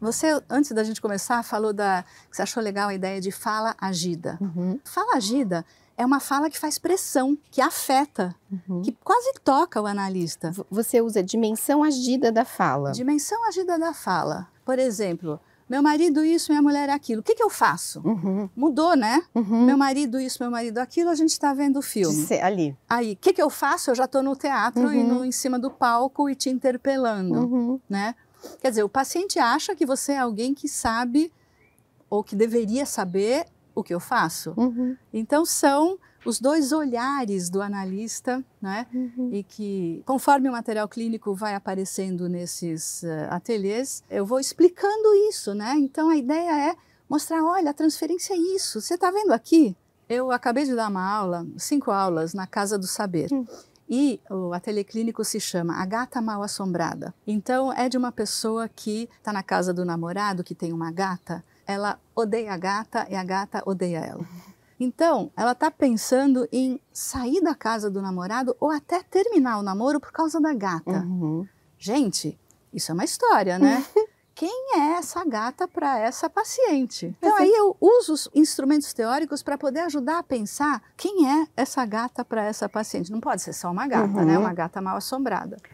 Você, antes da gente começar, falou da. Você achou legal a ideia de fala agida. Uhum. Fala agida é uma fala que faz pressão, que afeta, uhum. que quase toca o analista. Você usa dimensão agida da fala. Dimensão agida da fala. Por exemplo, meu marido isso, minha mulher aquilo. O que, que eu faço? Uhum. Mudou, né? Uhum. Meu marido isso, meu marido aquilo, a gente está vendo o filme. Ser ali. Aí, o que, que eu faço? Eu já estou no teatro e uhum. no, em cima do palco e te interpelando, uhum. né? Quer dizer, o paciente acha que você é alguém que sabe ou que deveria saber o que eu faço. Uhum. Então são os dois olhares do analista, né? Uhum. E que conforme o material clínico vai aparecendo nesses uh, ateliês, eu vou explicando isso, né? Então a ideia é mostrar, olha, a transferência é isso. Você está vendo aqui? Eu acabei de dar uma aula, cinco aulas na Casa do Saber. Uhum. E o ateliê clínico se chama A Gata Mal Assombrada. Então, é de uma pessoa que está na casa do namorado, que tem uma gata, ela odeia a gata e a gata odeia ela. Então, ela está pensando em sair da casa do namorado ou até terminar o namoro por causa da gata. Uhum. Gente, isso é uma história, né? quem é essa gata para essa paciente? Então, aí eu uso os instrumentos teóricos para poder ajudar a pensar quem é essa gata para essa paciente. Não pode ser só uma gata, né? uhum. né? Uma gata mal assombrada.